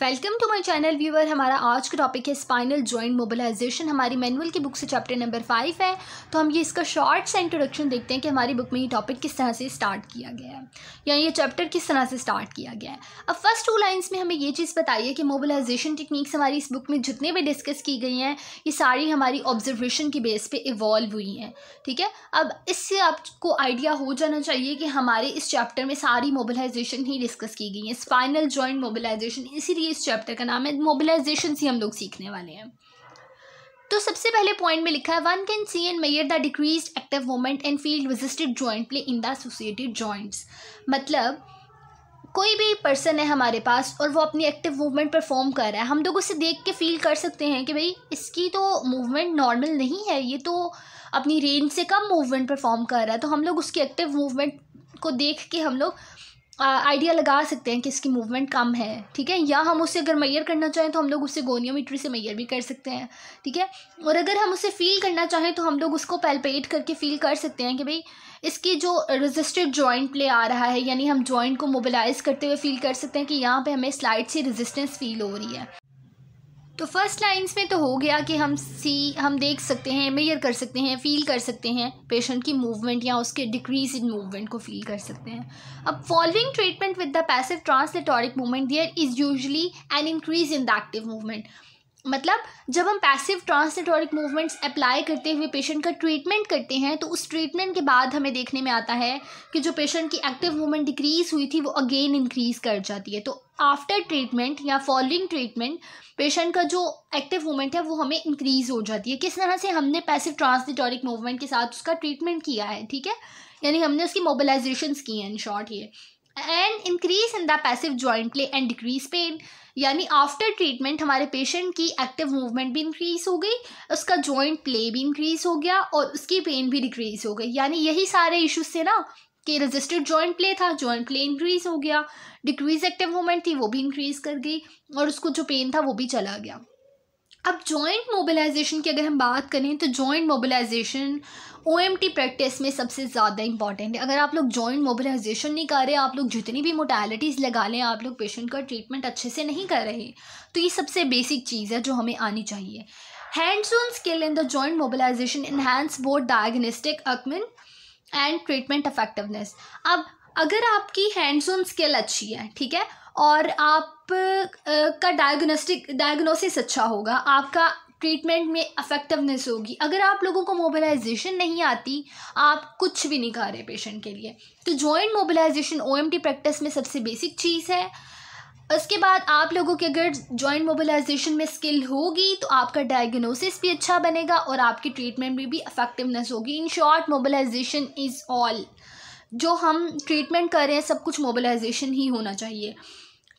Welcome to my channel viewer हमारा आज का टॉपिक है स्पाइनल जॉइंट मोबिलाइजेशन हमारी मैनुअल की बुक से चैप्टर नंबर फाइव है तो हम ये इसका शॉर्ट सा इंट्रोडक्शन देखते हैं कि हमारी बुक में ये टॉपिक किस तरह से स्टार्ट किया गया है या ये चैप्टर किस तरह से स्टार्ट किया गया है अब फर्स्ट टू लाइन्स में हमें ये चीज़ बताइए कि मोबिलाइजेशन टेक्निक्स हमारी इस बुक में जितने भी डिस्कस की गई हैं ये सारी हमारी ऑब्जर्वेशन की बेस पर इवॉल्व हुई हैं ठीक है अब इससे आपको आइडिया हो जाना चाहिए कि हमारे इस चैप्टर में सारी मोबिलाइजेशन ही डिस्कस की गई हैं स्पाइनल जॉइंट मोबिलाइजेशन इसी इसलिए इस चैप्टर का नाम है मोबिलाइजेशन से हम लोग सीखने वाले हैं तो सबसे पहले पॉइंट में लिखा है one can see and measure the decrease active movement and feel resisted joint play in the associated joints मतलब कोई भी पर्सन है हमारे पास और वो अपनी एक्टिव मूवमेंट परफॉर्म कर रहा है हम लोग उसे देख के फील कर सकते हैं कि भाई इसकी तो मूवमेंट नॉर्मल नहीं है ये तो अपनी रेंज से कम मूवमेंट परफॉर्म कर रहा है तो हम लोग उसकी एक्टिव मूवमेंट को देख के हम लोग आइडिया लगा सकते हैं कि इसकी मूवमेंट कम है ठीक है या हम उसे अगर मैयर करना चाहें तो हम लोग उसे गोनियोमीट्री से मैयर भी कर सकते हैं ठीक है और अगर हम उसे फील करना चाहें तो हम लोग उसको पैल्पेट करके फील कर सकते हैं कि भाई इसकी जो रजिस्टेड जॉइंट प्ले आ रहा है यानी हम जॉइंट को मोबिलाइज करते हुए फील कर सकते हैं कि यहाँ पर हमें स्लाइड से रजिस्टेंस फील हो रही है तो फर्स्ट लाइंस में तो हो गया कि हम सी हम देख सकते हैं मेयर कर सकते हैं फील कर सकते हैं पेशेंट की मूवमेंट या उसके डिक्रीज इन मूवमेंट को फील कर सकते हैं अब following treatment with the passive translatoric movement there is usually an increase in the active movement मतलब जब हम पैसिव ट्रांसनेटोरिक मूवमेंट्स अप्लाई करते हुए पेशेंट का ट्रीटमेंट करते हैं तो उस ट्रीटमेंट के बाद हमें देखने में आता है कि जो पेशेंट की एक्टिव मूवमेंट डिक्रीज हुई थी वो अगेन इंक्रीज कर जाती है तो आफ्टर ट्रीटमेंट या फॉलोइंग ट्रीटमेंट पेशेंट का जो एक्टिव मूवमेंट है वो हमें इंक्रीज हो जाती है किस तरह से हमने पैसिव ट्रांसनेटोरिक मूवमेंट के साथ उसका ट्रीटमेंट किया है ठीक है यानी हमने उसकी मोबिलाइजेशन की है इन शॉर्ट ये and increase in the passive joint play and decrease pain यानी आफ्टर ट्रीटमेंट हमारे पेशेंट की एक्टिव मूवमेंट भी इंक्रीज़ हो गई उसका जॉइंट प्ले भी इंक्रीज़ हो गया और उसकी पेन भी डिक्रीज़ हो गई यानी यही सारे इश्यूज थे ना कि रजिस्टर्ड जॉइंट प्ले था जॉइंट प्ले इंक्रीज़ हो गया डिक्रीज एक्टिव मूवमेंट थी वो भी इंक्रीज़ कर गई और उसको जो पेन था वो भी चला गया अब जॉइंट मोबिलाइजेशन की अगर हम बात करें तो joint mobilization O M T practice में सबसे ज़्यादा इंपॉर्टेंट है अगर आप लोग जॉइंट मोबिलाइजेशन नहीं कर रहे आप लोग जितनी भी मोटैलिटीज़ लगा लें आप लोग पेशेंट का ट्रीटमेंट अच्छे से नहीं कर रहे तो ये सबसे बेसिक चीज़ है जो हमें आनी चाहिए hands on skill in the joint mobilization enhance both diagnostic acumen and treatment effectiveness अब अगर आपकी हैंड्स ऑन स्किल अच्छी है ठीक है और आप का डायग्नोस्टिक डायग्नोसिस अच्छा होगा आपका ट्रीटमेंट में अफेक्टिवनेस होगी अगर आप लोगों को मोबिलाइजेशन नहीं आती आप कुछ भी नहीं कर रहे पेशेंट के लिए तो जॉइंट मोबिलाइजेशन ओएमटी प्रैक्टिस में सबसे बेसिक चीज़ है उसके बाद आप लोगों की अगर जॉइंट मोबिलाइजेशन में स्किल होगी तो आपका डायग्नोसिस भी अच्छा बनेगा और आपकी ट्रीटमेंट में भी अफेक्टिवनेस होगी in short mobilization is all जो हम ट्रीटमेंट कर रहे हैं सब कुछ मोबिलाइजेशन ही होना चाहिए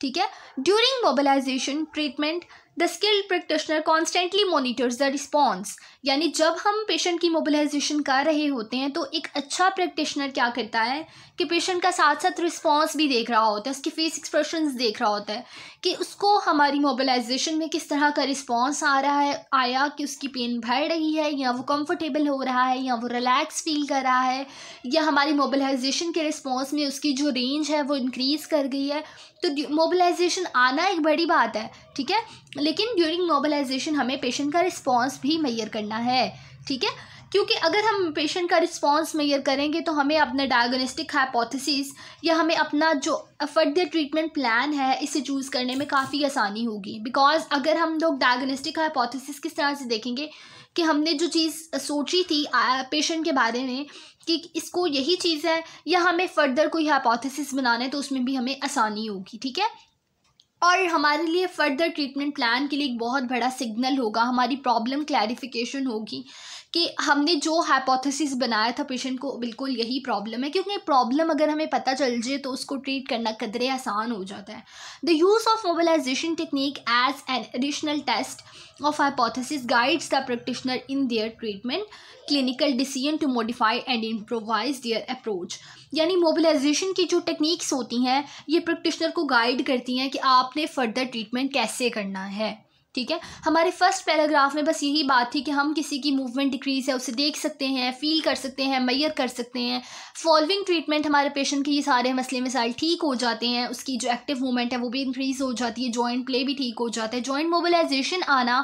ठीक है during mobilization treatment the skilled practitioner constantly monitors the response यानी जब हम पेशेंट की मोबिलाइजेशन कर रहे होते हैं तो एक अच्छा प्रैक्टिशनर क्या करता है कि पेशेंट का साथ साथ रिस्पॉन्स भी देख रहा होता है उसके फेस एक्सप्रेशन देख रहा होता है कि उसको हमारी मोबिलाइजेशन में किस तरह का रिस्पॉन्स आ रहा है आया कि उसकी पेन भर रही है या वो कम्फर्टेबल हो रहा है या वो रिलैक्स फील कर रहा है या हमारी मोबिलाइजेशन के रिस्पॉन्स में उसकी जो रेंज है वो इंक्रीज़ कर गई है तो मोबिलाइजेशन आना एक बड़ी बात है ठीक है लेकिन ड्यूरिंग मोबलाइजेशन हमें पेशेंट का रिस्पॉन्स भी मैयर करना है ठीक है क्योंकि अगर हम पेशेंट का रिस्पॉन्स मैयर करेंगे तो हमें अपना डायग्नोस्टिक हाइपोथेसिस या हमें अपना जो फर्दर ट्रीटमेंट प्लान है इसे चूज़ करने में काफ़ी आसानी होगी बिकॉज अगर हम लोग डायग्नोस्टिक हाइपोथेसिस किस तरह से देखेंगे कि हमने जो चीज़ सोची थी पेशेंट के बारे में कि इसको यही चीज़ है या हमें फर्दर कोई हाइपोथेसिस बनाना है तो उसमें भी हमें आसानी होगी ठीक है और हमारे लिए फर्दर ट्रीटमेंट प्लान के लिए एक बहुत बड़ा सिग्नल होगा हमारी प्रॉब्लम क्लैरिफिकेशन होगी कि हमने जो हाइपोथेसिस बनाया था पेशेंट को बिल्कुल यही प्रॉब्लम है क्योंकि प्रॉब्लम अगर हमें पता चल जाए तो उसको ट्रीट करना कदरे आसान हो जाता है the use of mobilization technique as an additional test of hypothesis guides the practitioner in their treatment clinical decision to modify and improvise their approach यानी मोबिलाइजेशन की जो टेक्निक्स होती हैं ये प्रैक्टिशनर को गाइड करती हैं कि आपने फर्दर ट्रीटमेंट कैसे करना है ठीक है हमारे फर्स्ट पैराग्राफ में बस यही बात थी कि हम किसी की मूवमेंट डिक्रीज है उसे देख सकते हैं फील कर सकते हैं मैयर कर सकते हैं फॉलोइंग ट्रीटमेंट हमारे पेशेंट के ये सारे मसले मिसाइल ठीक हो जाते हैं उसकी जो एक्टिव मूवमेंट है वो भी इंक्रीज़ हो जाती है जॉइंट प्ले भी ठीक हो जाता है जॉइंट मोबिलाइजेशन आना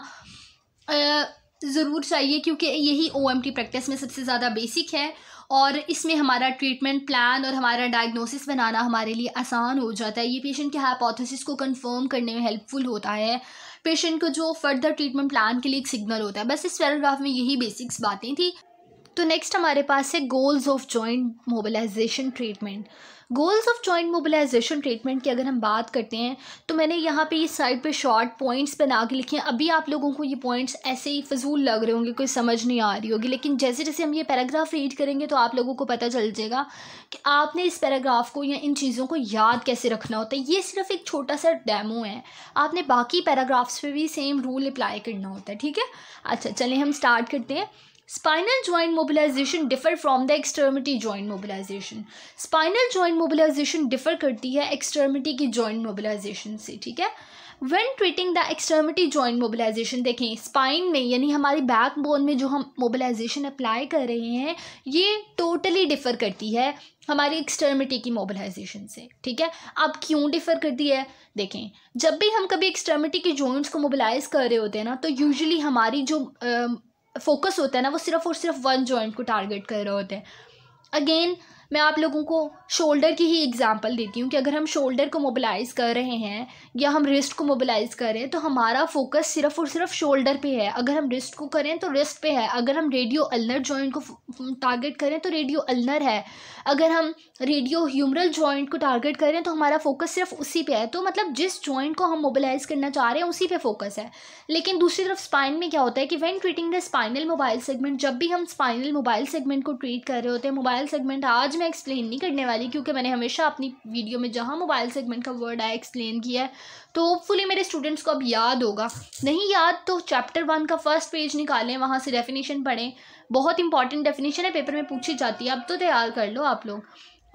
ज़रूर चाहिए क्योंकि यही ओ प्रैक्टिस में सबसे ज़्यादा बेसिक है और इसमें हमारा ट्रीटमेंट प्लान और हमारा डायग्नोसिस बनाना हमारे लिए आसान हो जाता है ये पेशेंट के हाइपोथेसिस को कंफर्म करने में हेल्पफुल होता है पेशेंट को जो फर्दर ट्रीटमेंट प्लान के लिए एक सिग्नल होता है बस इस पैराग्राफ में यही बेसिक्स बातें थी तो नेक्स्ट हमारे पास है goals of joint mobilization treatment goals of joint mobilization treatment की अगर हम बात करते हैं तो मैंने यहाँ पे इस साइड पे शॉर्ट पॉइंट्स बना के लिखे हैं अभी आप लोगों को ये पॉइंट्स ऐसे ही फजूल लग रहे होंगे कोई समझ नहीं आ रही होगी लेकिन जैसे जैसे हम ये पैराग्राफ रीड करेंगे तो आप लोगों को पता चल जाएगा कि आपने इस पैराग्राफ को या इन चीज़ों को याद कैसे रखना होता है ये सिर्फ एक छोटा सा डैमो है आपने बाकी पैराग्राफ्स पर भी सेम रूल अप्लाई करना होता है ठीक है अच्छा चलें हम स्टार्ट करते हैं spinal joint mobilization differ from the extremity joint mobilization. Spinal joint mobilization differ करती है एक्सटर्मिटी की joint mobilization से ठीक है when treating the extremity joint mobilization देखें स्पाइन में यानी हमारी बैक बोन में जो हम मोबिलाइजेशन अप्लाई कर रहे हैं ये टोटली डिफ़र करती है हमारी एक्सटर्मिटी की मोबिलाइजेशन से ठीक है अब क्यों डिफ़र करती है देखें जब भी हम कभी एक्सटर्मिटी के जॉइंट्स को मोबिलाइज कर रहे होते हैं ना तो यूजली हमारी जो फोकस होता है ना वो सिर्फ और सिर्फ वन जॉइंट को टारगेट कर रहे होते हैं अगेन मैं आप लोगों को शोल्डर की ही एग्ज़ाम्पल देती हूँ कि अगर हम शोल्डर को मोबिलाइज़ कर रहे हैं या हम रिस्ट को मोबिलाइज़ कर रहे हैं तो हमारा फोकस सिर्फ और सिर्फ शोल्डर पे है अगर हम रिस्ट को करें तो रिस्ट पे है अगर हम रेडियो अल्नर जॉइंट को टारगेट करें तो रेडियो अल्नर है अगर हम रेडियो ह्यूमरल जॉइंट को टारगेट करें तो हमारा फोकस सिर्फ उसी पर है तो मतलब जिस जॉइंट को हम मोबिलाइज़ करना चाह रहे हैं उसी पर फोकस है लेकिन दूसरी तरफ स्पाइन में क्या होता है कि when treating the spinal mobile segment जब भी हम स्पाइनल मोबाइल सेगमेंट को ट्रीट कर रहे होते हैं मोबाइल सेगमेंट आज मैं एक्सप्लेन नहीं करने वाली क्योंकि मैंने हमेशा अपनी वीडियो में जहाँ मोबाइल सेगमेंट का वर्ड आया एक्सप्लेन किया है तो होपफुली मेरे स्टूडेंट्स को अब याद होगा नहीं याद तो चैप्टर वन का फर्स्ट पेज निकालें वहाँ से डेफिनेशन पढ़ें बहुत इंपॉर्टेंट डेफिनेशन है पेपर में पूछी जाती है अब तो तैयार कर लो आप लोग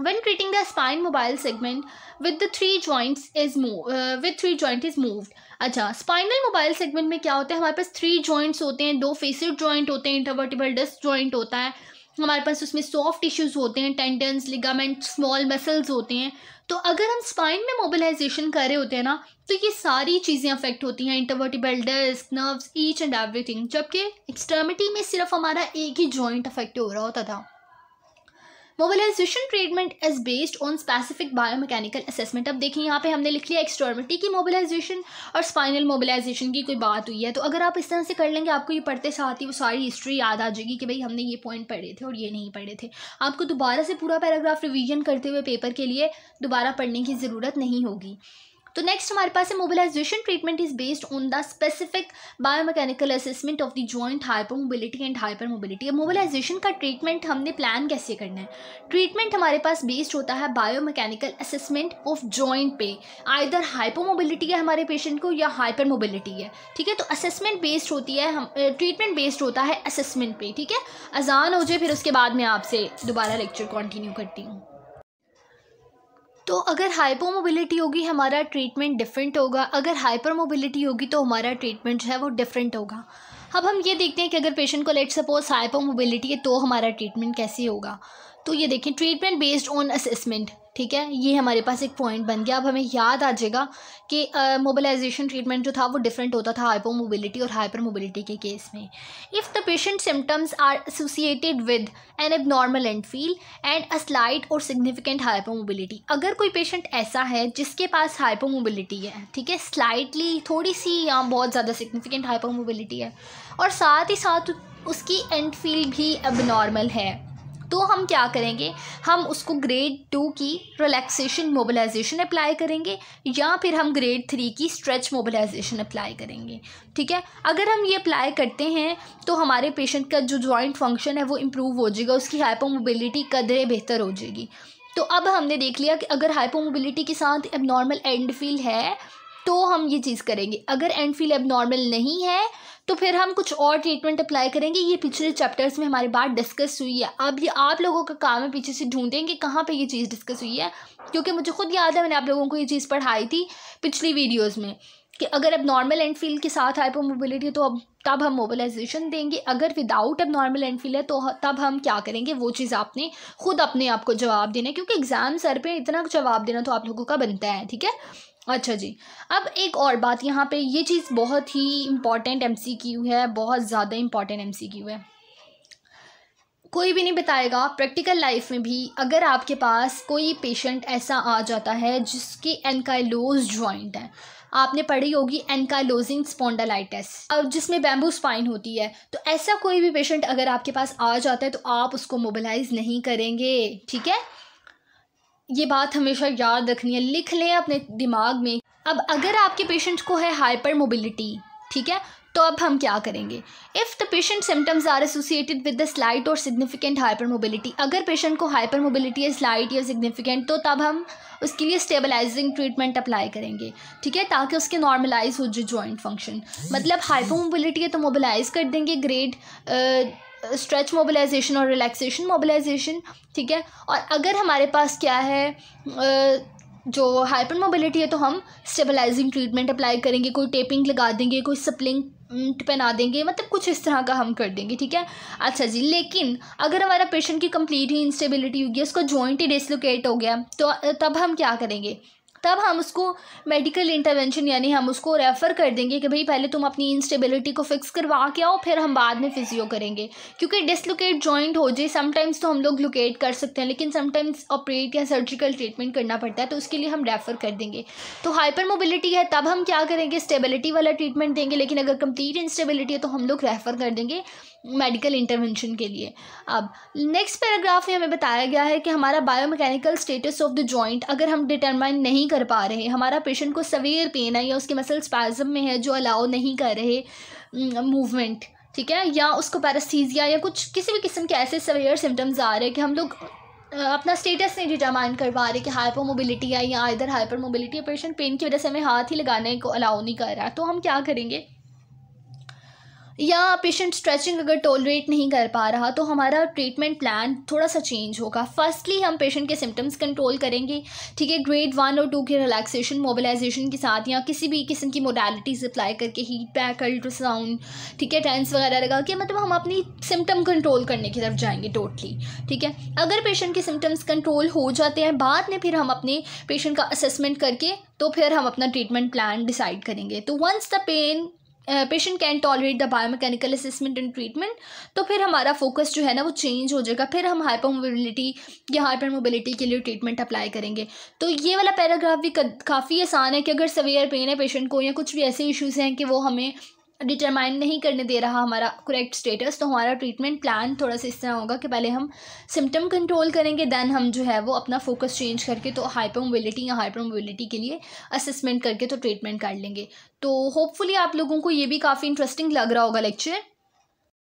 when treating the spine mobile segment with the three joints is move uh, with three joint is moved अच्छा spinal mobile segment में क्या होता है हमारे पास three joints होते हैं दो facet joint होते हैं intervertebral disc joint होता है हमारे पास उसमें सॉफ्ट टिश्यूज़ होते हैं टेंडन्स लिगामेंट स्मॉल मसल्स होते हैं तो अगर हम स्पाइन में मोबिलाइजेशन कर रहे होते हैं ना तो ये सारी चीज़ें अफेक्ट होती हैं intervertebral disc nerves each and everything जबकि एक्सट्रमिटी में सिर्फ हमारा एक ही जॉइंट अफेक्ट हो रहा होता था mobilization treatment is based on specific biomechanical assessment अब देखिए यहाँ पे हमने लिख लिया एक्सट्रॉमिटी की मोबिलाइजेशन और स्पाइनल मोबिलाइजेशन की कोई बात हुई है तो अगर आप इस तरह से कर लेंगे आपको ये पढ़ते साथ ही वो सारी हिस्ट्री याद आ जाएगी कि भाई हमने ये पॉइंट पढ़े थे और ये नहीं पढ़े थे आपको दोबारा से पूरा पैराग्राफ रिविजन करते हुए पेपर के लिए दोबारा पढ़ने की ज़रूरत नहीं होगी तो नेक्स्ट हमारे पास है mobilization treatment is based on the specific biomechanical assessment of the joint hyper mobility and hyper mobility अब मोबिलाइजेशन का ट्रीटमेंट हमने प्लान कैसे करना है ट्रीटमेंट हमारे पास बेस्ड होता है बायोमैकेनिकल असेसमेंट ऑफ जॉइंट पे आइधर हाइपर मोबिलिटी है हमारे पेशेंट को या हाइपर मोबिलिटी है ठीक है तो असेसमेंट बेस्ड होती है हम ट्रीटमेंट बेस्ड होता है असेसमेंट पे ठीक है अजान हो जाए फिर उसके बाद मैं आपसे दोबारा लेक्चर कंटिन्यू करती हूँ तो अगर हाइपोमोबिलिटी होगी हमारा ट्रीटमेंट डिफरेंट होगा अगर हाइपर मोबिलिटी होगी तो हमारा ट्रीटमेंट जो है वो डिफरेंट होगा अब हम ये देखते हैं कि अगर पेशेंट को लेट सपोज हाइपोमोबिलिटी है तो हमारा ट्रीटमेंट कैसे होगा तो ये देखें ट्रीटमेंट बेस्ड ऑन असेसमेंट ठीक है ये हमारे पास एक पॉइंट बन गया अब हमें याद आ जाएगा कि मोबिलाइजेशन ट्रीटमेंट जो था वो डिफरेंट होता था मोबिलिटी और हाइपर मोबिलिटी के केस में if the patient symptoms are associated with an abnormal end feel and a slight और सिग्निफिकेंट मोबिलिटी अगर कोई पेशेंट ऐसा है जिसके पास मोबिलिटी है ठीक है स्लाइटली थोड़ी सी या बहुत ज़्यादा सिग्निफिकेंट मोबिलिटी है और साथ ही साथ उसकी एंड फील भी अब नॉर्मल है तो हम क्या करेंगे हम उसको ग्रेड टू की रिलैक्सेशन मोबिलाइजेशन अप्लाई करेंगे या फिर हम ग्रेड थ्री की स्ट्रेच मोबिलाइजेशन अप्लाई करेंगे ठीक है अगर हम ये अप्लाई करते हैं तो हमारे पेशेंट का जो जॉइंट फंक्शन है वो इम्प्रूव हो जाएगा उसकी हाइपोमोबिलिटी कदरें बेहतर हो जाएगी तो अब हमने देख लिया कि अगर हाइपोमोबिलिटी के साथ एबनॉर्मल एंड फील है तो हम ये चीज़ करेंगे अगर एंड फील नॉर्मल नहीं है तो फिर हम कुछ और ट्रीटमेंट अप्लाई करेंगे ये पिछले चैप्टर्स में हमारी बात डिस्कस हुई है अब ये आप लोगों का काम है पीछे से ढूंढेंगे कहाँ पे ये चीज़ डिस्कस हुई है क्योंकि मुझे खुद याद है मैंने आप लोगों को ये चीज़ पढ़ाई थी पिछली वीडियोज़ में कि अगर अब नॉर्मल एंड फील के साथ मोबिलिटी है तो अब तब हम मोबिलाइजेशन देंगे अगर विदाउट अब नॉर्मल एंड फील है तो तब हम क्या करेंगे वो चीज़ आपने खुद अपने आप को जवाब देना है क्योंकि एग्ज़ाम सर पे इतना जवाब देना तो आप लोगों का बनता है ठीक है अच्छा जी अब एक और बात यहाँ पे ये चीज़ बहुत ही इम्पॉर्टेंट क्यू है बहुत ज़्यादा इम्पॉर्टेंट क्यू है कोई भी नहीं बताएगा प्रैक्टिकल लाइफ में भी अगर आपके पास कोई पेशेंट ऐसा आ जाता है जिसकी एनकाइलोज जॉइंट है आपने पढ़ी होगी एनकाइलोजिंग स्पॉन्डालाइटिस अब जिसमें बैम्बू स्पाइन होती है तो ऐसा कोई भी पेशेंट अगर आपके पास आ जाता है तो आप उसको मोबिलाइज नहीं करेंगे ठीक है ये बात हमेशा याद रखनी है लिख लें अपने दिमाग में अब अगर आपके पेशेंट को है हाइपर मोबिलिटी ठीक है तो अब हम क्या करेंगे if the patient symptoms are associated with the slight और सिग्निफिकेंट हाइपर मोबिलिटी अगर पेशेंट को हाइपर मोबिलिटी या स्लाइट या सिग्निफिकेंट तो तब हम उसके लिए स्टेबलाइजिंग ट्रीटमेंट अप्लाई करेंगे ठीक है ताकि उसके नॉर्मलाइज हो जो जॉइंट फंक्शन मतलब हाइपर मोबिलिटी है तो मोबिलाइज कर देंगे ग्रेड स्ट्रेच मोबिलाइजेशन और रिलैक्सेशन मोबिलाइजेशन ठीक है और अगर हमारे पास क्या है जो हाइपर मोबिलिटी है तो हम स्टेबलाइजिंग ट्रीटमेंट अप्लाई करेंगे कोई टेपिंग लगा देंगे कोई सप्लिंग पहना देंगे मतलब कुछ इस तरह का हम कर देंगे ठीक है अच्छा जी लेकिन अगर हमारा पेशेंट की कंप्लीट ही इंस्टेबिलिटी होगी उसका जॉइंट ही डिसलोकेट हो गया तो तब हम क्या करेंगे तब हम उसको मेडिकल इंटरवेंशन यानी हम उसको रेफ़र कर देंगे कि भाई पहले तुम अपनी इंस्टेबिलिटी को फिक्स करवा के आओ फिर हम बाद में फिजियो करेंगे क्योंकि डिसलोकेट जॉइंट हो जाए समटाइम्स तो हम लोग लोकेट कर सकते हैं लेकिन समटाइम्स ऑपरेट या सर्जिकल ट्रीटमेंट करना पड़ता है तो उसके लिए हम रेफ़र कर देंगे तो हाइपर मोबिलिटी है तब हम क्या करेंगे स्टेबिलिटी वाला ट्रीटमेंट देंगे लेकिन अगर कम्प्लीट इंस्टेबिलिटी है तो हम लोग रेफ़र कर देंगे मेडिकल इंटरवेंशन के लिए अब नेक्स्ट पैराग्राफ में हमें बताया गया है कि हमारा biomechanical status of the joint अगर हम डिटरमाइन नहीं कर पा रहे हमारा पेशेंट को सवेर पेन है या उसके मसल स्पैजम में है जो अलाउ नहीं कर रहे मूवमेंट mm, ठीक है या उसको पैरास्थीजिया या कुछ किसी भी किस्म के ऐसे सवेयर सिम्टम्स आ रहे हैं कि हम लोग अपना स्टेटस नहीं डिटरमाइन पा रहे कि हाइपोमोबिलिटी है या इधर हाइपर मोबिलिटी पेशेंट पेन की वजह से हमें हाथ ही लगाने को अलाउ नहीं कर रहा तो हम क्या करेंगे या पेशेंट स्ट्रेचिंग अगर टॉलरेट नहीं कर पा रहा तो हमारा ट्रीटमेंट प्लान थोड़ा सा चेंज होगा फर्स्टली हम पेशेंट के सिम्टम्स कंट्रोल करेंगे ठीक है ग्रेड वन और टू के रिलैक्सेशन मोबिलाइजेशन के साथ या किसी भी किस्म की मोडालिटीज़ अप्लाई करके हीट पैक अल्ट्रासाउंड ठीक है टेंस वगैरह लगा के मतलब हम अपनी सिम्टम कंट्रोल करने की तरफ जाएंगे टोटली ठीक है अगर पेशेंट के सिम्टम्स कंट्रोल हो जाते हैं बाद में फिर हम अपने पेशेंट का असेसमेंट करके तो फिर हम अपना ट्रीटमेंट प्लान डिसाइड करेंगे तो once the pain patient can tolerate the biomechanical assessment and treatment तो फिर हमारा फोकस जो है ना वो चेंज हो जाएगा फिर हम हाइपोमोबिलिटी या हाइपर मोबिलिटी के लिए ट्रीटमेंट अप्लाई करेंगे तो ये वाला पैराग्राफ भी काफ़ी आसान है कि अगर सवेयर पेन है पेशेंट को या कुछ भी ऐसे इश्यूज़ हैं कि वो हमें डिटरमाइन नहीं करने दे रहा हमारा करेक्ट स्टेटस तो हमारा ट्रीटमेंट प्लान थोड़ा सा इस तरह होगा कि पहले हम सिम्टम कंट्रोल करेंगे दैन हम जो है वो अपना फोकस चेंज करके तो हाइपरमोबिलिटी या हाइपरमोबिलिटी के लिए असेसमेंट करके तो ट्रीटमेंट कर लेंगे तो होपफुली आप लोगों को ये भी काफ़ी इंटरेस्टिंग लग रहा होगा लेक्चर